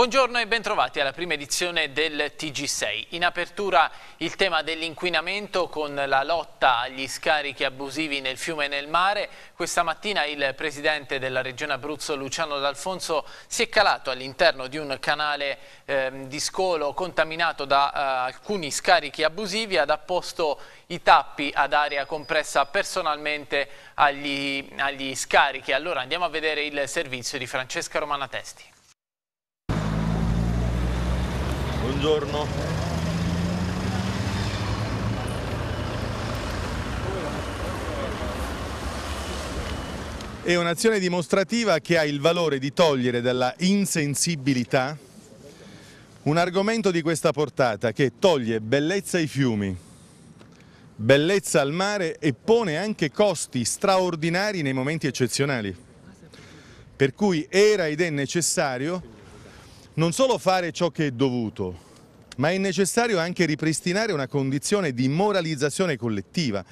Buongiorno e bentrovati alla prima edizione del TG6. In apertura il tema dell'inquinamento con la lotta agli scarichi abusivi nel fiume e nel mare. Questa mattina il presidente della regione Abruzzo Luciano D'Alfonso si è calato all'interno di un canale eh, di scolo contaminato da eh, alcuni scarichi abusivi, ed ha posto i tappi ad aria compressa personalmente agli, agli scarichi. Allora andiamo a vedere il servizio di Francesca Romana Testi. buongiorno È un'azione dimostrativa che ha il valore di togliere dalla insensibilità un argomento di questa portata che toglie bellezza ai fiumi, bellezza al mare e pone anche costi straordinari nei momenti eccezionali. Per cui era ed è necessario non solo fare ciò che è dovuto, ma è necessario anche ripristinare una condizione di moralizzazione collettiva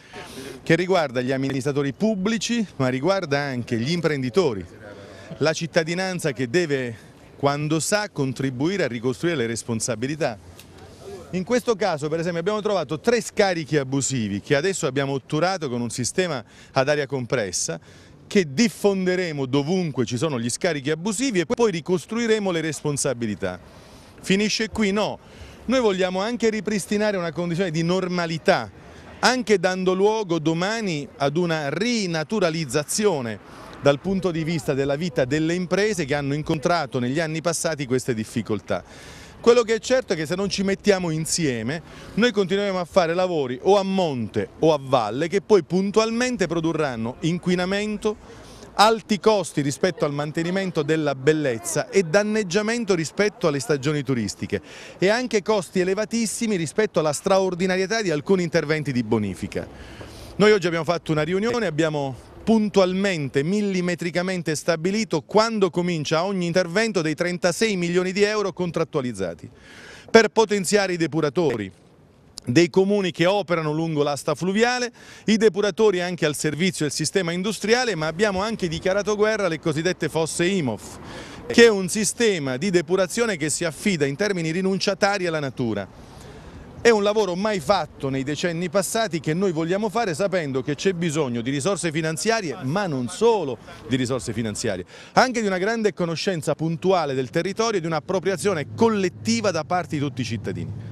che riguarda gli amministratori pubblici, ma riguarda anche gli imprenditori, la cittadinanza che deve, quando sa, contribuire a ricostruire le responsabilità. In questo caso per esempio abbiamo trovato tre scarichi abusivi che adesso abbiamo otturato con un sistema ad aria compressa che diffonderemo dovunque ci sono gli scarichi abusivi e poi ricostruiremo le responsabilità. Finisce qui? No. Noi vogliamo anche ripristinare una condizione di normalità, anche dando luogo domani ad una rinaturalizzazione dal punto di vista della vita delle imprese che hanno incontrato negli anni passati queste difficoltà. Quello che è certo è che se non ci mettiamo insieme noi continueremo a fare lavori o a monte o a valle che poi puntualmente produrranno inquinamento, alti costi rispetto al mantenimento della bellezza e danneggiamento rispetto alle stagioni turistiche e anche costi elevatissimi rispetto alla straordinarietà di alcuni interventi di bonifica. Noi oggi abbiamo fatto una riunione, abbiamo puntualmente, millimetricamente stabilito quando comincia ogni intervento dei 36 milioni di euro contrattualizzati per potenziare i depuratori, dei comuni che operano lungo l'asta fluviale, i depuratori anche al servizio del sistema industriale, ma abbiamo anche dichiarato guerra alle cosiddette fosse IMOF, che è un sistema di depurazione che si affida in termini rinunciatari alla natura. È un lavoro mai fatto nei decenni passati che noi vogliamo fare sapendo che c'è bisogno di risorse finanziarie, ma non solo di risorse finanziarie, anche di una grande conoscenza puntuale del territorio e di un'appropriazione collettiva da parte di tutti i cittadini.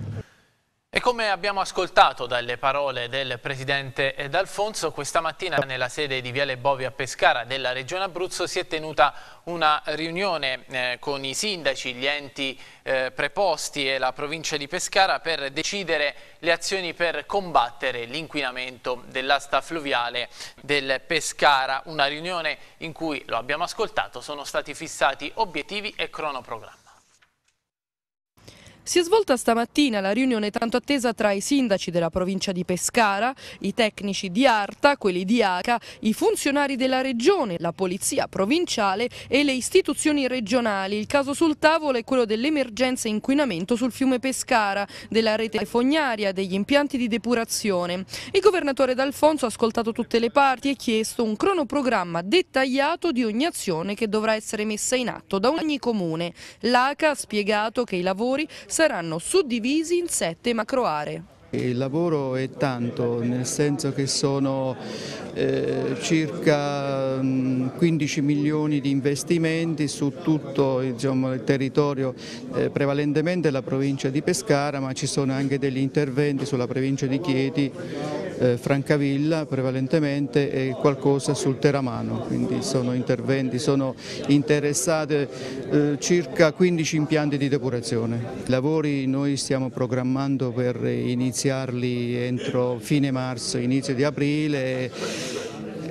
E come abbiamo ascoltato dalle parole del Presidente D'Alfonso, questa mattina nella sede di Viale Bovi a Pescara della Regione Abruzzo si è tenuta una riunione eh, con i sindaci, gli enti eh, preposti e la provincia di Pescara per decidere le azioni per combattere l'inquinamento dell'asta fluviale del Pescara. Una riunione in cui, lo abbiamo ascoltato, sono stati fissati obiettivi e cronoprogrammi. Si è svolta stamattina la riunione tanto attesa tra i sindaci della provincia di Pescara, i tecnici di Arta, quelli di ACA, i funzionari della regione, la polizia provinciale e le istituzioni regionali. Il caso sul tavolo è quello dell'emergenza inquinamento sul fiume Pescara, della rete fognaria, degli impianti di depurazione. Il governatore D'Alfonso ha ascoltato tutte le parti e chiesto un cronoprogramma dettagliato di ogni azione che dovrà essere messa in atto da ogni comune. L'ACA ha spiegato che i lavori saranno suddivisi in sette macroaree. Il lavoro è tanto, nel senso che sono eh, circa 15 milioni di investimenti su tutto diciamo, il territorio, eh, prevalentemente la provincia di Pescara, ma ci sono anche degli interventi sulla provincia di Chieti, eh, Francavilla prevalentemente e qualcosa sul Teramano, quindi sono interventi, sono interessate eh, circa 15 impianti di depurazione. I lavori noi stiamo programmando per iniziare iniziarli entro fine marzo, inizio di aprile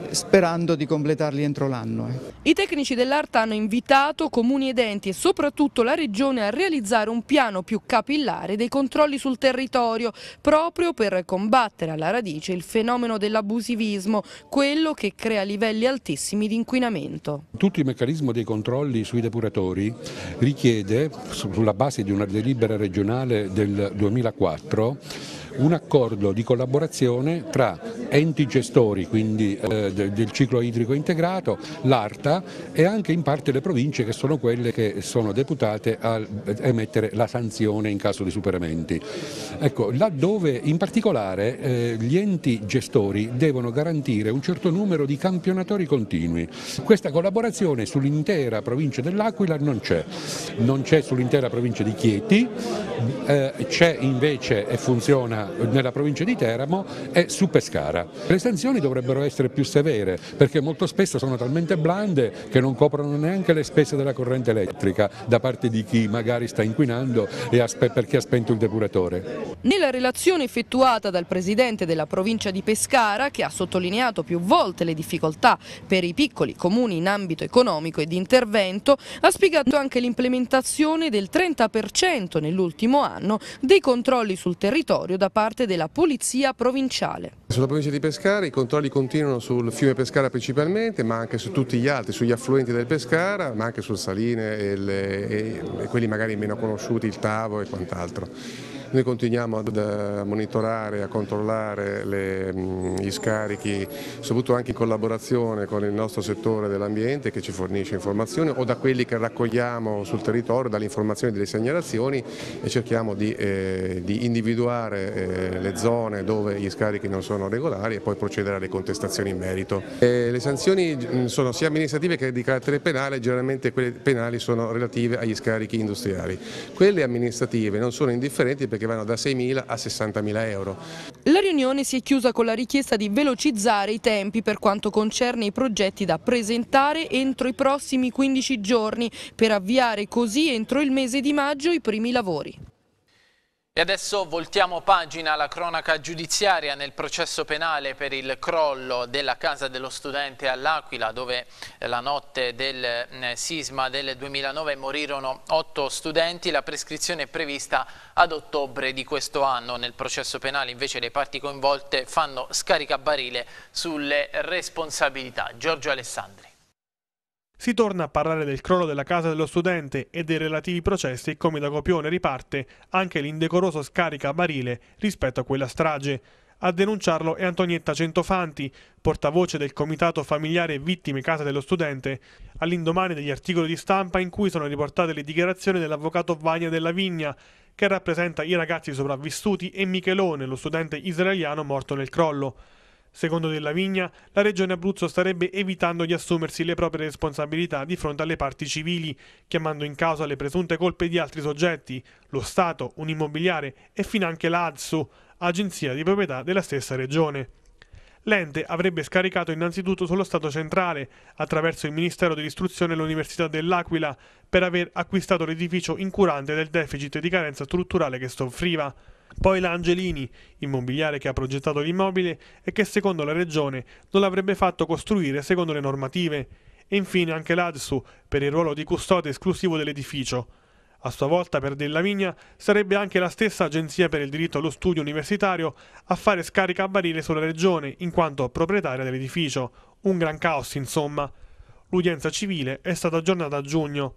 sperando di completarli entro l'anno. Eh. I tecnici dell'arte hanno invitato comuni ed enti e soprattutto la Regione a realizzare un piano più capillare dei controlli sul territorio, proprio per combattere alla radice il fenomeno dell'abusivismo, quello che crea livelli altissimi di inquinamento. Tutto il meccanismo dei controlli sui depuratori richiede, sulla base di una delibera regionale del 2004, un accordo di collaborazione tra enti gestori, quindi eh, del ciclo idrico integrato, l'ARTA e anche in parte le province che sono quelle che sono deputate a eh, emettere la sanzione in caso di superamenti. Ecco, laddove in particolare eh, gli enti gestori devono garantire un certo numero di campionatori continui. Questa collaborazione sull'intera provincia dell'Aquila non c'è, non c'è sull'intera provincia di Chieti, eh, c'è invece e funziona nella provincia di Teramo e su Pescara. Le sanzioni dovrebbero essere più severe perché molto spesso sono talmente blande che non coprono neanche le spese della corrente elettrica da parte di chi magari sta inquinando e per ha spento il depuratore. Nella relazione effettuata dal Presidente della provincia di Pescara, che ha sottolineato più volte le difficoltà per i piccoli comuni in ambito economico e di intervento, ha spiegato anche l'implementazione del 30% nell'ultimo anno dei controlli sul territorio da parte della Polizia Provinciale. Sulla provincia di Pescara i controlli continuano sul fiume Pescara principalmente, ma anche su tutti gli altri, sugli affluenti del Pescara, ma anche sul Saline e, le, e quelli magari meno conosciuti, il Tavo e quant'altro. Noi continuiamo eh, a monitorare, a controllare le, mm, gli scarichi, soprattutto anche in collaborazione con il nostro settore dell'ambiente che ci fornisce informazioni o da quelli che raccogliamo sul territorio, dalle informazioni delle segnalazioni e cerchiamo di, eh, di individuare eh, le zone dove gli scarichi non sono regolari e poi procedere alle contestazioni in merito. E le sanzioni mm, sono sia amministrative che di carattere penale, generalmente quelle penali sono relative agli scarichi industriali. Quelle amministrative non sono indifferenti perché che vanno da 6.000 a 60.000 euro. La riunione si è chiusa con la richiesta di velocizzare i tempi per quanto concerne i progetti da presentare entro i prossimi 15 giorni per avviare così entro il mese di maggio i primi lavori. E adesso voltiamo pagina alla cronaca giudiziaria nel processo penale per il crollo della casa dello studente all'Aquila dove eh, la notte del eh, sisma del 2009 morirono otto studenti. La prescrizione è prevista ad ottobre di questo anno. Nel processo penale invece le parti coinvolte fanno scaricabarile sulle responsabilità. Giorgio Alessandri. Si torna a parlare del crollo della casa dello studente e dei relativi processi e come da copione riparte anche l'indecoroso scarica a barile rispetto a quella strage. A denunciarlo è Antonietta Centofanti, portavoce del Comitato Familiare Vittime Casa dello Studente, all'indomani degli articoli di stampa in cui sono riportate le dichiarazioni dell'avvocato Vania della Vigna, che rappresenta i ragazzi sopravvissuti, e Michelone, lo studente israeliano morto nel crollo. Secondo Della Vigna, la Regione Abruzzo starebbe evitando di assumersi le proprie responsabilità di fronte alle parti civili, chiamando in causa le presunte colpe di altri soggetti, lo Stato, un immobiliare e finanche l'ADSU, agenzia di proprietà della stessa Regione. L'ente avrebbe scaricato innanzitutto sullo Stato centrale, attraverso il Ministero dell'Istruzione e l'Università dell'Aquila, per aver acquistato l'edificio incurante del deficit di carenza strutturale che soffriva. Poi l'Angelini, immobiliare che ha progettato l'immobile e che secondo la regione non l'avrebbe fatto costruire secondo le normative. E infine anche l'ADSU per il ruolo di custode esclusivo dell'edificio. A sua volta per Della Vigna sarebbe anche la stessa Agenzia per il diritto allo studio universitario a fare scarica a barile sulla regione in quanto proprietaria dell'edificio. Un gran caos insomma. L'udienza civile è stata aggiornata a giugno.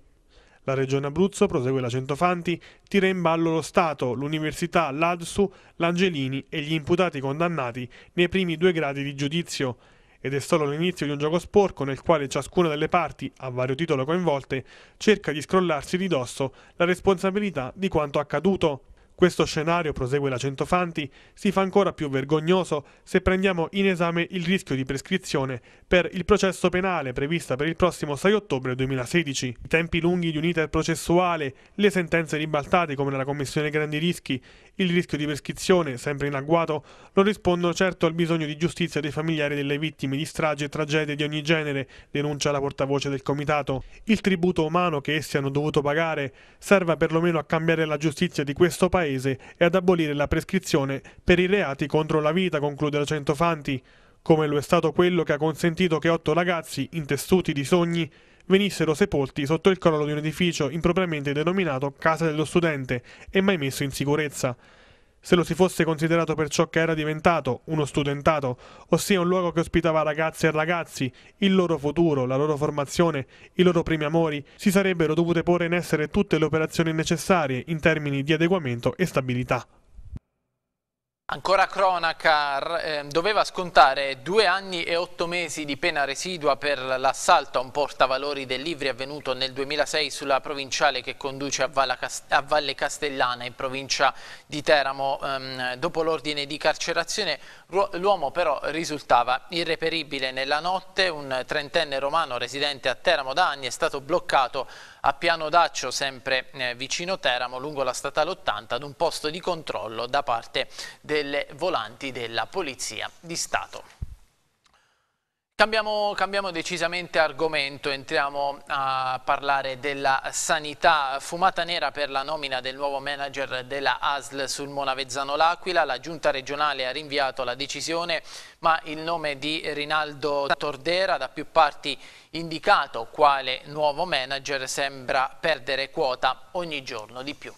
La Regione Abruzzo, prosegue la Centofanti, tira in ballo lo Stato, l'Università, l'Adsu, l'Angelini e gli imputati condannati nei primi due gradi di giudizio. Ed è solo l'inizio di un gioco sporco nel quale ciascuna delle parti, a vario titolo coinvolte, cerca di scrollarsi di dosso la responsabilità di quanto accaduto. Questo scenario, prosegue la Centofanti, si fa ancora più vergognoso se prendiamo in esame il rischio di prescrizione per il processo penale prevista per il prossimo 6 ottobre 2016. I tempi lunghi di un iter processuale, le sentenze ribaltate come nella Commissione Grandi Rischi, il rischio di prescrizione, sempre in agguato, non rispondono certo al bisogno di giustizia dei familiari delle vittime di stragi e tragedie di ogni genere, denuncia la portavoce del Comitato. Il tributo umano che essi hanno dovuto pagare serva perlomeno a cambiare la giustizia di questo Paese Paese e ad abolire la prescrizione per i reati contro la vita, conclude la Centofanti, come lo è stato quello che ha consentito che otto ragazzi, intessuti di sogni, venissero sepolti sotto il crollo di un edificio impropriamente denominato Casa dello Studente e mai messo in sicurezza. Se lo si fosse considerato per ciò che era diventato, uno studentato, ossia un luogo che ospitava ragazze e ragazzi, il loro futuro, la loro formazione, i loro primi amori, si sarebbero dovute porre in essere tutte le operazioni necessarie in termini di adeguamento e stabilità. Ancora cronaca, eh, doveva scontare due anni e otto mesi di pena residua per l'assalto a un portavalori del Livri avvenuto nel 2006 sulla provinciale che conduce a, Valle Castellana in provincia di Teramo. Eh, dopo l'ordine di carcerazione L'uomo però risultava irreperibile nella notte, un trentenne romano residente a Teramo da anni è stato bloccato a Piano Daccio, sempre eh, vicino Teramo, lungo la statale 80, ad un posto di controllo da parte delle volanti della Polizia di Stato. Cambiamo, cambiamo, decisamente argomento, entriamo a parlare della sanità. Fumata nera per la nomina del nuovo manager della ASL sul Monavezzano L'Aquila. La giunta regionale ha rinviato la decisione, ma il nome di Rinaldo Tordera, da più parti indicato quale nuovo manager, sembra perdere quota ogni giorno di più.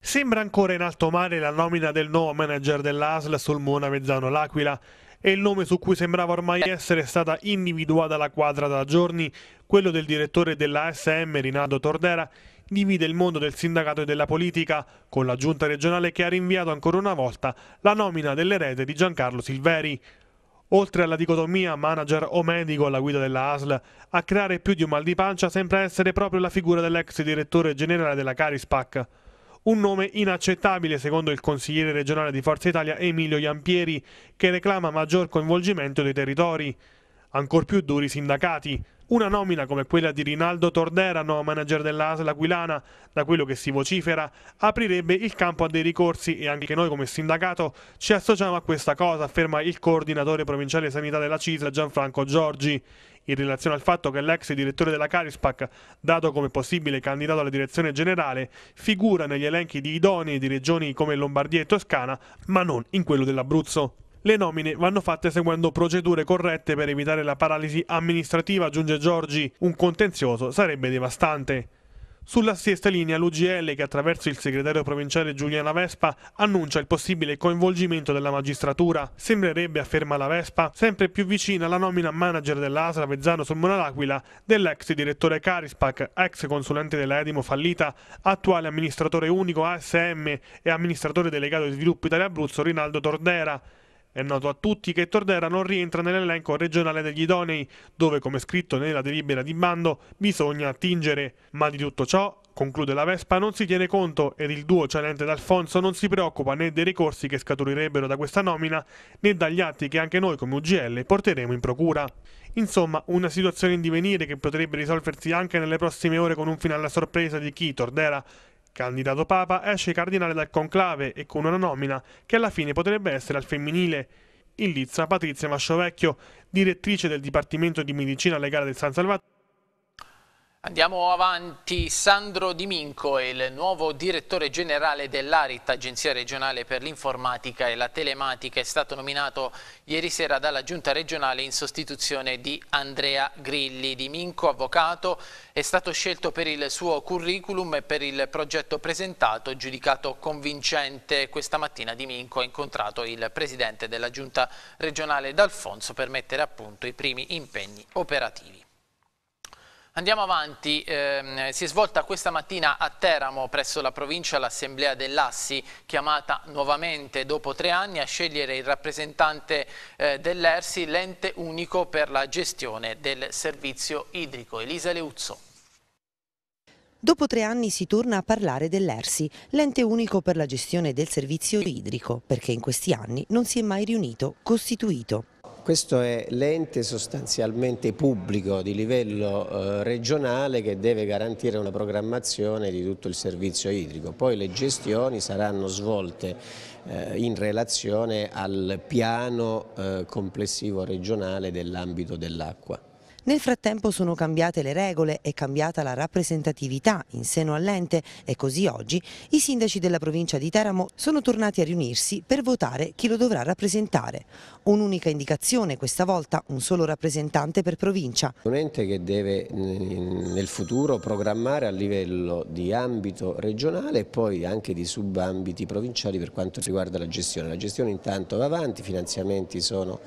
Sembra ancora in alto mare la nomina del nuovo manager dell'ASL sul Monavezzano L'Aquila è il nome su cui sembrava ormai essere stata individuata la quadra da giorni. Quello del direttore dell'ASM, Rinaldo Tordera, divide il mondo del sindacato e della politica, con la giunta regionale che ha rinviato ancora una volta la nomina dell'erede di Giancarlo Silveri. Oltre alla dicotomia manager o medico alla guida della ASL, a creare più di un mal di pancia sembra essere proprio la figura dell'ex direttore generale della Carispac. Un nome inaccettabile secondo il consigliere regionale di Forza Italia Emilio Iampieri che reclama maggior coinvolgimento dei territori. Ancor più duri sindacati, una nomina come quella di Rinaldo Tordera, nuovo manager dell'ASL Aquilana, da quello che si vocifera, aprirebbe il campo a dei ricorsi e anche noi come sindacato ci associamo a questa cosa, afferma il coordinatore provinciale sanità della CISL Gianfranco Giorgi in relazione al fatto che l'ex direttore della Carispac, dato come possibile candidato alla direzione generale, figura negli elenchi di idonei di regioni come Lombardia e Toscana, ma non in quello dell'Abruzzo. Le nomine vanno fatte seguendo procedure corrette per evitare la paralisi amministrativa, aggiunge Giorgi. Un contenzioso sarebbe devastante. Sulla stessa linea l'UGL, che attraverso il segretario provinciale Giuliana Vespa annuncia il possibile coinvolgimento della magistratura, sembrerebbe, afferma la Vespa, sempre più vicina alla nomina manager dell'ASRA Vezzano Sulmona L'Aquila dell'ex direttore Carispac, ex consulente della Edimo Fallita, attuale amministratore unico ASM e amministratore delegato di sviluppo Italia Abruzzo Rinaldo Tordera. È noto a tutti che Tordera non rientra nell'elenco regionale degli idonei, dove, come scritto nella delibera di bando, bisogna attingere. Ma di tutto ciò, conclude la Vespa, non si tiene conto ed il duo Cialente d'Alfonso non si preoccupa né dei ricorsi che scaturirebbero da questa nomina, né dagli atti che anche noi come UGL porteremo in procura. Insomma, una situazione in divenire che potrebbe risolversi anche nelle prossime ore con un finale a sorpresa di chi, Tordera, Candidato papa, esce cardinale dal conclave e con una nomina che alla fine potrebbe essere al femminile. In Lizza, Patrizia Masciovecchio, direttrice del Dipartimento di Medicina Legale del San Salvatore, Andiamo avanti, Sandro Diminco è il nuovo direttore generale dell'Arit, Agenzia regionale per l'informatica e la telematica, è stato nominato ieri sera dalla giunta regionale in sostituzione di Andrea Grilli. Diminco, avvocato, è stato scelto per il suo curriculum e per il progetto presentato, giudicato convincente. Questa mattina Diminco ha incontrato il presidente della giunta regionale D'Alfonso per mettere a punto i primi impegni operativi. Andiamo avanti, eh, si è svolta questa mattina a Teramo presso la provincia l'assemblea dell'Assi chiamata nuovamente dopo tre anni a scegliere il rappresentante eh, dell'ERSI, l'ente unico per la gestione del servizio idrico. Elisa Leuzzo. Dopo tre anni si torna a parlare dell'ERSI, l'ente unico per la gestione del servizio idrico, perché in questi anni non si è mai riunito, costituito. Questo è l'ente sostanzialmente pubblico di livello eh, regionale che deve garantire una programmazione di tutto il servizio idrico, poi le gestioni saranno svolte eh, in relazione al piano eh, complessivo regionale dell'ambito dell'acqua. Nel frattempo sono cambiate le regole e cambiata la rappresentatività in seno all'ente e così oggi i sindaci della provincia di Teramo sono tornati a riunirsi per votare chi lo dovrà rappresentare. Un'unica indicazione, questa volta un solo rappresentante per provincia. Un ente che deve eh, nel futuro programmare a livello di ambito regionale e poi anche di subambiti provinciali per quanto riguarda la gestione. La gestione intanto va avanti, i finanziamenti sono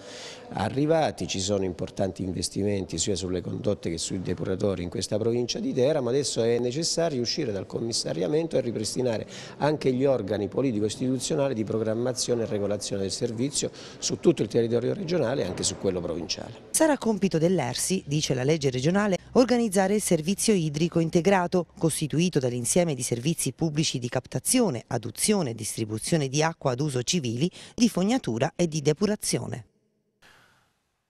arrivati, ci sono importanti investimenti sia sulle condotte che sui depuratori in questa provincia di Teramo, ma adesso è necessario uscire dal commissariamento e ripristinare anche gli organi politico-istituzionali di programmazione e regolazione del servizio su tutto il territorio regionale e anche su quello provinciale. Sarà compito dell'ERSI, dice la legge regionale, organizzare il servizio idrico integrato, costituito dall'insieme di servizi pubblici di captazione, aduzione, distribuzione di acqua ad uso civili, di fognatura e di depurazione.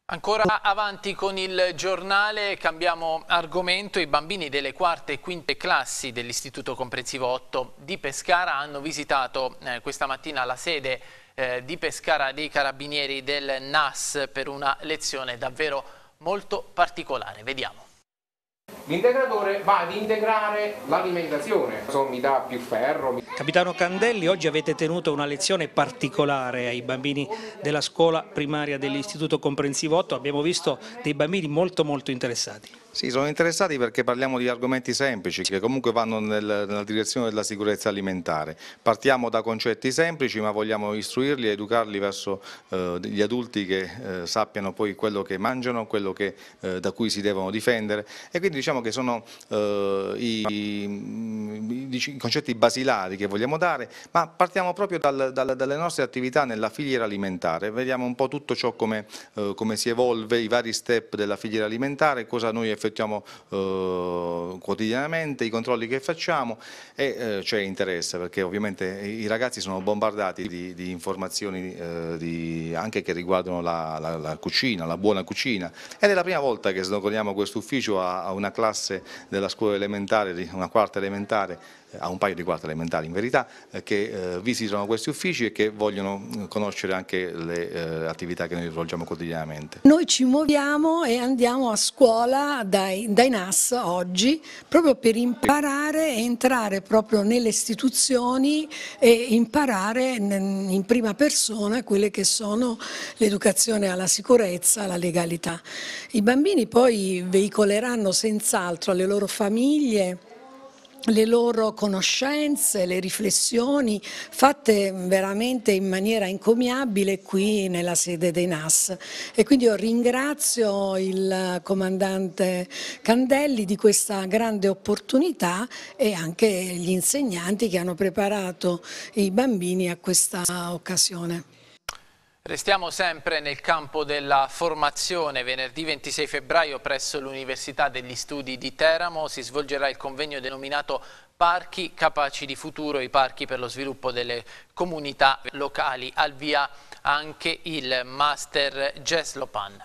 Ancora avanti con il giornale, cambiamo argomento, i bambini delle quarte e quinte classi dell'Istituto Comprensivo 8 di Pescara hanno visitato eh, questa mattina la sede eh, di Pescara dei Carabinieri del NAS per una lezione davvero molto particolare. Vediamo. L'integratore va ad integrare l'alimentazione, mi dà più ferro. Capitano Candelli, oggi avete tenuto una lezione particolare ai bambini della scuola primaria dell'Istituto Comprensivo 8, abbiamo visto dei bambini molto molto interessati. Sì, sono interessati perché parliamo di argomenti semplici che comunque vanno nel, nella direzione della sicurezza alimentare. Partiamo da concetti semplici ma vogliamo istruirli e educarli verso eh, gli adulti che eh, sappiano poi quello che mangiano, quello che, eh, da cui si devono difendere e quindi diciamo che sono eh, i, i, i, concetti basilari che vogliamo dare ma partiamo proprio dal, dal, dalle nostre attività nella filiera alimentare, vediamo un po' tutto ciò come, eh, come si evolve, i vari step della filiera alimentare, cosa noi effettivamente effettuiamo eh, quotidianamente, i controlli che facciamo e eh, c'è interesse perché ovviamente i ragazzi sono bombardati di, di informazioni eh, di, anche che riguardano la, la, la, cucina, la buona cucina ed è la prima volta che snocoliamo questo ufficio a, a una classe della scuola elementare, una quarta elementare eh, a un paio di quattro elementari in verità, eh, che eh, visitano questi uffici e che vogliono mm, conoscere anche le attività che noi svolgiamo quotidianamente. Noi ci muoviamo e andiamo a scuola dai, dai NAS oggi proprio per imparare e entrare proprio nelle istituzioni e imparare in prima persona quelle che sono l'educazione alla sicurezza, alla legalità. I bambini poi veicoleranno senz'altro alle loro famiglie le loro conoscenze, le riflessioni fatte veramente in maniera incomiabile qui nella sede dei NAS e quindi io ringrazio il comandante Candelli di questa grande opportunità e anche gli insegnanti che hanno preparato i bambini a questa occasione. Restiamo sempre nel campo della formazione. Venerdì 26 febbraio presso l'Università degli Studi di Teramo si svolgerà il convegno denominato Parchi capaci di futuro, i parchi per lo sviluppo delle comunità locali. Al via anche il Master Geslopan.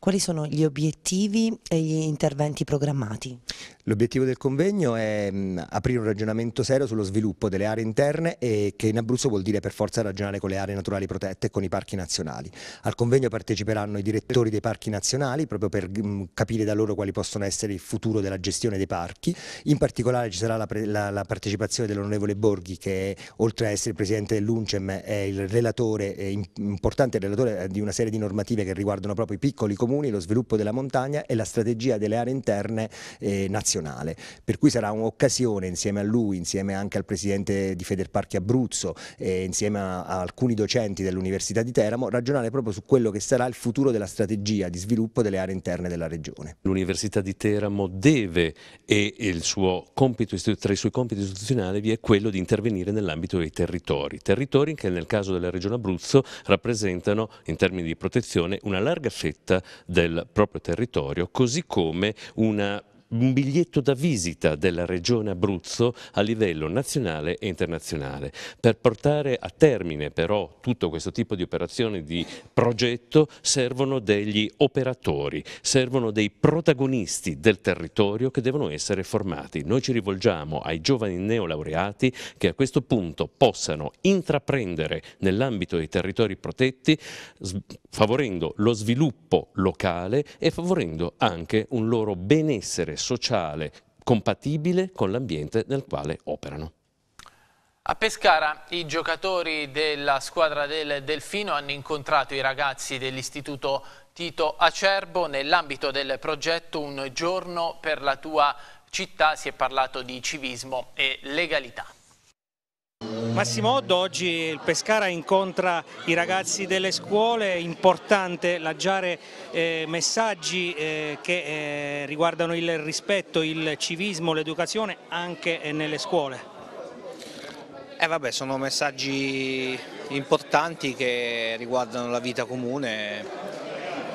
Quali sono gli obiettivi e gli interventi programmati? L'obiettivo del convegno è mh, mm, aprire un ragionamento serio sullo sviluppo delle aree interne e che in Abruzzo vuol dire per forza ragionare con le aree naturali protette e con i parchi nazionali. Al convegno parteciperanno i direttori dei parchi nazionali proprio per mh, mm, capire da loro quali possono essere il futuro della gestione dei parchi. In particolare ci sarà la, la, la partecipazione dell'onorevole Borghi che è, oltre a essere presidente dell'UNCEM è il relatore, è importante relatore eh, di una serie di normative che riguardano proprio i piccoli comuni comuni, lo sviluppo della montagna e la strategia delle aree interne eh, nazionale. Per cui sarà un'occasione insieme a lui, insieme anche al presidente di Federparchi Abruzzo e insieme a, a alcuni docenti dell'Università di Teramo ragionare proprio su quello che sarà il futuro della strategia di sviluppo delle aree interne della regione. L'Università di Teramo deve e il suo compito, tra i suoi compiti istituzionali vi è quello di intervenire nell'ambito dei territori, territori che nel caso della regione Abruzzo rappresentano in termini di protezione una larga fetta del proprio territorio, così come una un biglietto da visita della Regione Abruzzo a livello nazionale e internazionale. Per portare a termine però tutto questo tipo di operazioni di progetto servono degli operatori, servono dei protagonisti del territorio che devono essere formati. Noi ci rivolgiamo ai giovani neolaureati che a questo punto possano intraprendere nell'ambito dei territori protetti favorendo lo sviluppo locale e favorendo anche un loro benessere sociale compatibile con l'ambiente nel quale operano. A Pescara i giocatori della squadra del Delfino hanno incontrato i ragazzi dell'istituto Tito Acerbo nell'ambito del progetto Un giorno per la tua città si è parlato di civismo e legalità. Massimo Oddo, oggi il Pescara incontra i ragazzi delle scuole, è importante lanciare eh, messaggi eh, che eh, riguardano il rispetto, il civismo, l'educazione anche eh, nelle scuole. Eh vabbè, sono messaggi importanti che riguardano la vita comune,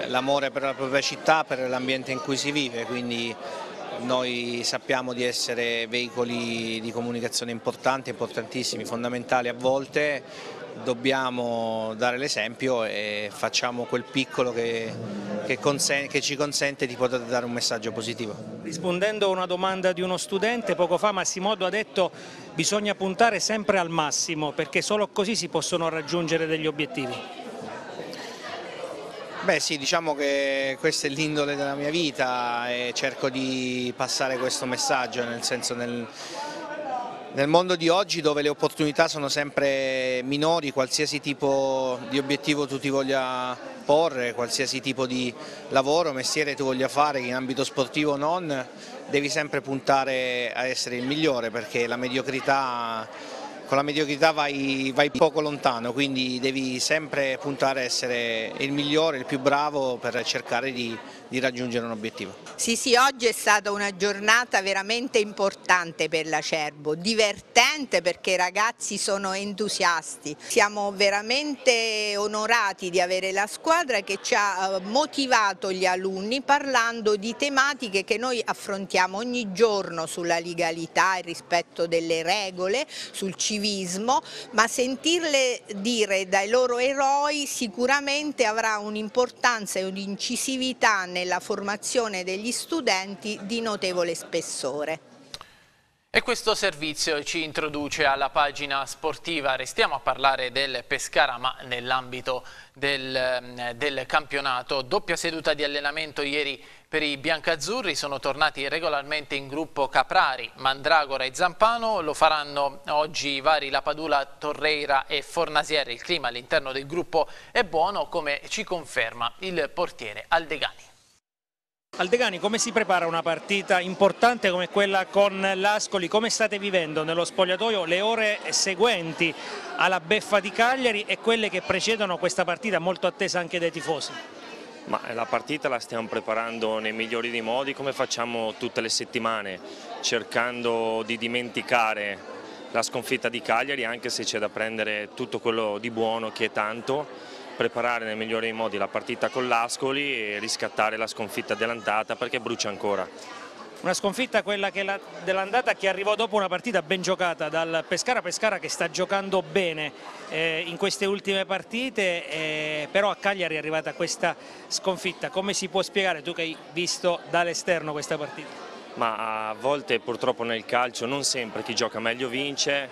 l'amore per la propria città, per l'ambiente in cui si vive, quindi noi sappiamo di essere veicoli di comunicazione importanti, importantissimi, fondamentali a volte, dobbiamo dare l'esempio e facciamo quel piccolo che, che, che, ci consente di poter dare un messaggio positivo. Rispondendo a una domanda di uno studente, poco fa Massimodo ha detto che bisogna puntare sempre al massimo perché solo così si possono raggiungere degli obiettivi. Beh sì, diciamo che questa è l'indole della mia vita e cerco di passare questo messaggio, nel senso nel, nel mondo di oggi dove le opportunità sono sempre minori, qualsiasi tipo di obiettivo tu ti voglia porre, qualsiasi tipo di lavoro, mestiere tu voglia fare, in ambito sportivo o non, devi sempre puntare a essere il migliore perché la mediocrità con la mediocrità vai, vai, poco lontano, quindi devi sempre puntare a essere il migliore, il più bravo per cercare di, di raggiungere un obiettivo. Sì, sì, oggi è stata una giornata veramente importante per l'Acerbo, divertente perché i ragazzi sono entusiasti. Siamo veramente onorati di avere la squadra che ci ha eh, motivato gli alunni parlando di tematiche che noi affrontiamo ogni giorno sulla legalità e rispetto delle regole, sul civismo, ma sentirle dire dai loro eroi sicuramente avrà un'importanza e un'incisività nel nella formazione degli studenti di notevole spessore. E questo servizio ci introduce alla pagina sportiva, restiamo a parlare del Pescara ma nell'ambito del, ehm, del, campionato, doppia seduta di allenamento ieri per i biancazzurri, sono tornati regolarmente in gruppo Caprari, Mandragora e Zampano, lo faranno oggi i vari Lapadula, Torreira e Fornasiere, il clima all'interno del gruppo è buono come ci conferma il portiere Aldegani. Aldegani, come si prepara una partita importante come quella con l'Ascoli? Come state vivendo nello spogliatoio le ore seguenti alla beffa di Cagliari e quelle che precedono questa partita molto attesa anche dai tifosi? Ma eh, la partita la stiamo preparando nei migliori dei modi come facciamo tutte le settimane, cercando di dimenticare la sconfitta di Cagliari anche se c'è da prendere tutto quello di buono che è tanto preparare nel migliore dei modi la partita con l'Ascoli e riscattare la sconfitta dell'andata perché brucia ancora. Una sconfitta quella dell'andata che arrivò dopo una partita ben giocata dal Pescara, Pescara che sta giocando bene eh, in queste ultime partite, eh, però a Cagliari è arrivata questa sconfitta, come si può spiegare tu che hai visto dall'esterno questa partita? Ma a volte purtroppo nel calcio non sempre chi gioca meglio vince,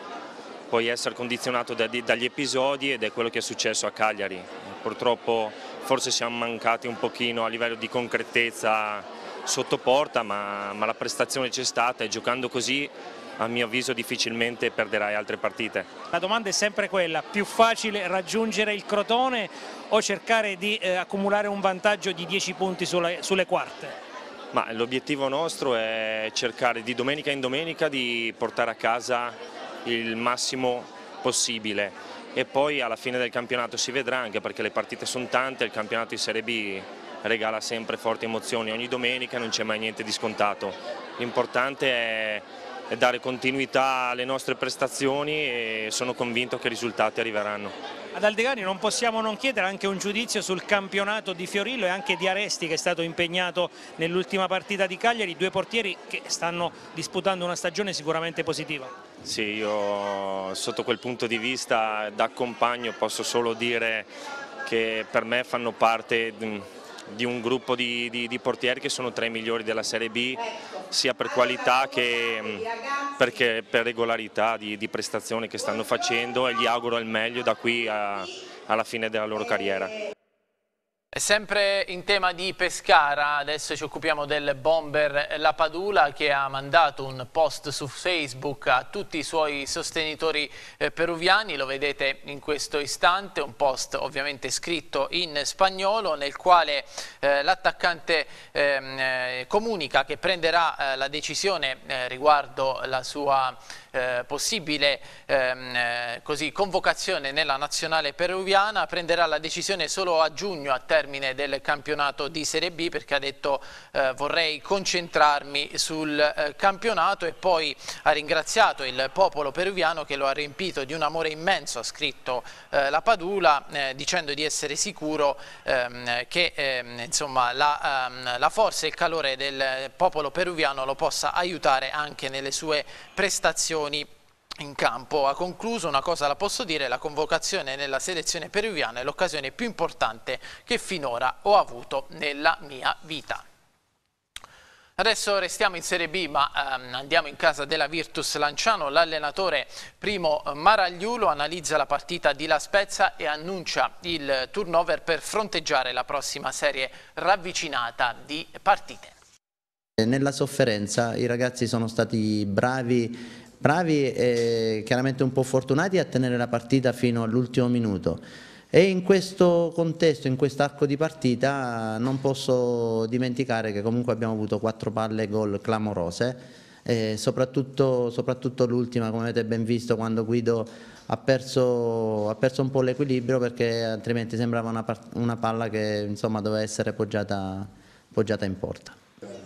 puoi essere condizionato dagli episodi ed è quello che è successo a Cagliari. Purtroppo forse siamo mancati un pochino a livello di concretezza sotto porta, ma, ma la prestazione c'è stata e giocando così a mio avviso difficilmente perderai altre partite. La domanda è sempre quella, più facile raggiungere il Crotone o cercare di eh, accumulare un vantaggio di 10 punti sulle, sulle quarte? L'obiettivo nostro è cercare di domenica in domenica di portare a casa il massimo possibile e poi alla fine del campionato si vedrà anche perché le partite sono tante, il campionato di Serie B regala sempre forti emozioni ogni domenica, non c'è mai niente di scontato. L'importante è, dare continuità alle nostre prestazioni e sono convinto che i risultati arriveranno. Ad Aldegani non possiamo non chiedere anche un giudizio sul campionato di Fiorillo e anche di Aresti che è stato impegnato nell'ultima partita di Cagliari, due portieri che stanno disputando una stagione sicuramente positiva. Sì, io sotto quel punto di vista da compagno posso solo dire che per me fanno parte di un gruppo di, di, di, portieri che sono tra i migliori della Serie B sia per qualità che mm, perché, per regolarità di, di, prestazioni che stanno facendo e gli auguro il meglio da qui a, alla fine della loro carriera. Sempre in tema di Pescara, adesso ci occupiamo del bomber La Padula che ha mandato un post su Facebook a tutti i suoi sostenitori eh, peruviani, lo vedete in questo istante, un post ovviamente scritto in spagnolo nel quale eh, l'attaccante ehm, eh, comunica che prenderà eh, la decisione eh, riguardo la sua eh, possibile ehm, eh, così, convocazione nella nazionale peruviana, prenderà la decisione solo a giugno a termine del campionato di Serie B perché ha detto eh, vorrei concentrarmi sul eh, campionato e poi ha ringraziato il popolo peruviano che lo ha riempito di un amore immenso, ha scritto eh, la Padula, eh, dicendo di essere sicuro ehm, che ehm, insomma, la, ehm, la forza e il calore del popolo peruviano lo possa aiutare anche nelle sue prestazioni prestazioni in campo. Ha concluso, una cosa la posso dire, la convocazione nella selezione peruviana è l'occasione più importante che finora ho avuto nella mia vita. Adesso restiamo in Serie B ma ehm, andiamo in casa della Virtus Lanciano. L'allenatore Primo Maragliulo analizza la partita di La Spezza e annuncia il turnover per fronteggiare la prossima serie ravvicinata di partite. Nella sofferenza i ragazzi sono stati bravi bravi e chiaramente un po' fortunati a tenere la partita fino all'ultimo minuto. E in questo contesto, in questo arco di partita, non posso dimenticare che comunque abbiamo avuto quattro palle gol clamorose, soprattutto, soprattutto l'ultima, come avete ben visto, quando Guido ha perso, ha perso un po' l'equilibrio perché altrimenti sembrava una, una palla che insomma, doveva essere poggiata, poggiata in porta.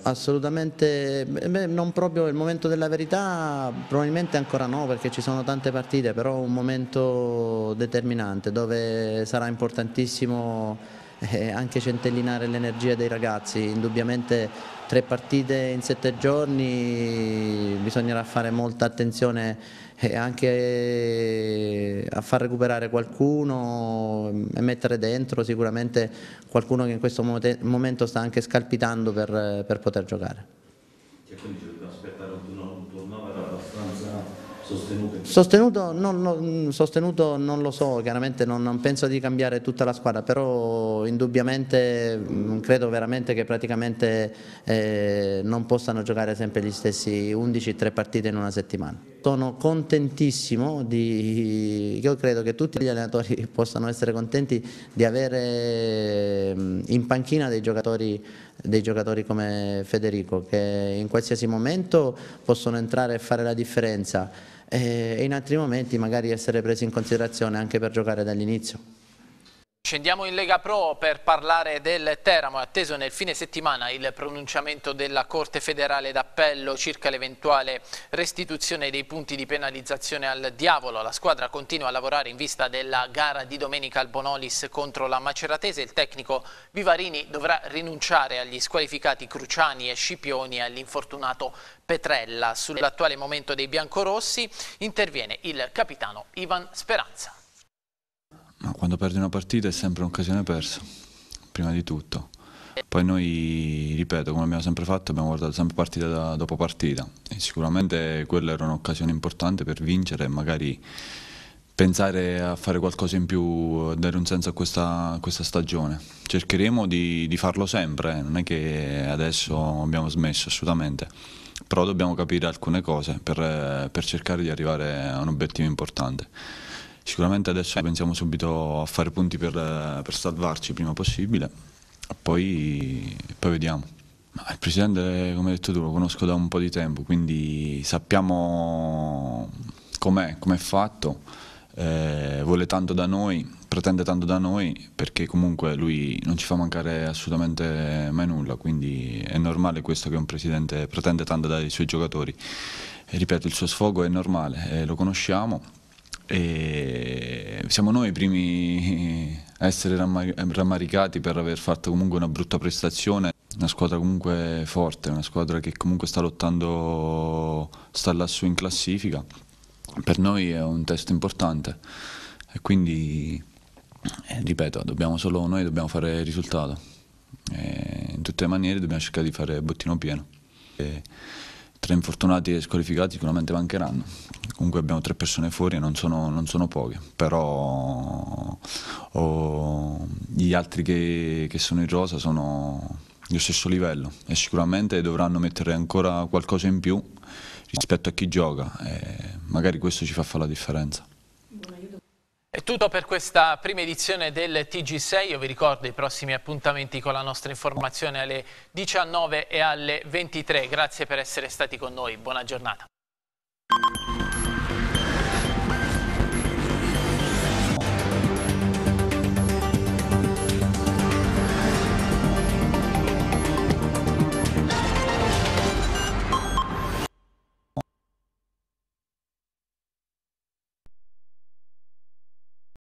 Assolutamente, beh, non proprio il momento della verità, probabilmente ancora no perché ci sono tante partite, però un momento determinante dove sarà importantissimo e anche centellinare l'energia dei ragazzi. Indubbiamente tre partite in sette giorni bisognerà fare molta attenzione anche a far recuperare qualcuno e mettere dentro sicuramente qualcuno che in questo momento sta anche scalpitando per, per poter giocare. Sostenuto non, sostenuto non, lo so, chiaramente non, non, penso di cambiare tutta la squadra, però indubbiamente mm, credo veramente che praticamente eh, non possano giocare sempre gli stessi 11 tre partite in una settimana sono contentissimo di, io credo che tutti gli allenatori possano essere contenti di avere in panchina dei giocatori, dei giocatori come Federico che in qualsiasi momento possono entrare e fare la differenza eh, e in altri momenti magari essere presi in considerazione anche per giocare dall'inizio. Scendiamo in Lega Pro per parlare del Teramo, è atteso nel fine settimana il pronunciamento della Corte federale d'appello circa l'eventuale restituzione dei punti di penalizzazione al diavolo. La squadra continua a lavorare in vista della gara di domenica al Bonolis contro la Maceratese. Il tecnico Vivarini dovrà rinunciare agli squalificati Cruciani e Scipioni e all'infortunato Petrella. Sull'attuale momento dei biancorossi interviene il capitano Ivan Speranza. No, quando perdi una partita è sempre un'occasione persa, prima di tutto. Poi noi, ripeto, come abbiamo sempre fatto, abbiamo guardato sempre partita da, dopo partita e sicuramente quella era un'occasione importante per vincere e magari pensare a fare qualcosa in più, dare un senso a questa, questa stagione. Cercheremo di, di farlo sempre, eh. non è che adesso abbiamo smesso assolutamente, però dobbiamo capire alcune cose per, per cercare di arrivare a un obiettivo importante. Sicuramente adesso pensiamo subito a fare punti per, per salvarci prima possibile, poi, poi vediamo. il presidente, come hai detto tu, lo conosco da un po' di tempo, quindi sappiamo com'è, com'è fatto, eh, vuole tanto da noi, pretende tanto da noi, perché comunque lui non ci fa mancare assolutamente mai nulla, quindi è normale questo che un presidente pretende tanto dai suoi giocatori. E ripeto, il suo sfogo è normale, eh, lo conosciamo e siamo noi i primi a essere rammaricati per aver fatto comunque una brutta prestazione. Una squadra comunque forte, una squadra che comunque sta lottando, sta lassù in classifica. Per noi è un test importante e quindi, eh, ripeto, dobbiamo solo noi dobbiamo fare il risultato. E in tutte le maniere dobbiamo cercare di fare bottino pieno. E tre infortunati e squalificati sicuramente mancheranno. Comunque abbiamo tre persone fuori e non sono, non sono poche, però oh, gli altri che, che sono in rosa sono dello stesso livello e sicuramente dovranno mettere ancora qualcosa in più rispetto a chi gioca e eh, magari questo ci fa fare la differenza tutto per questa prima edizione del TG6, io vi ricordo i prossimi appuntamenti con la nostra informazione alle 19 e alle 23, grazie per essere stati con noi, buona giornata.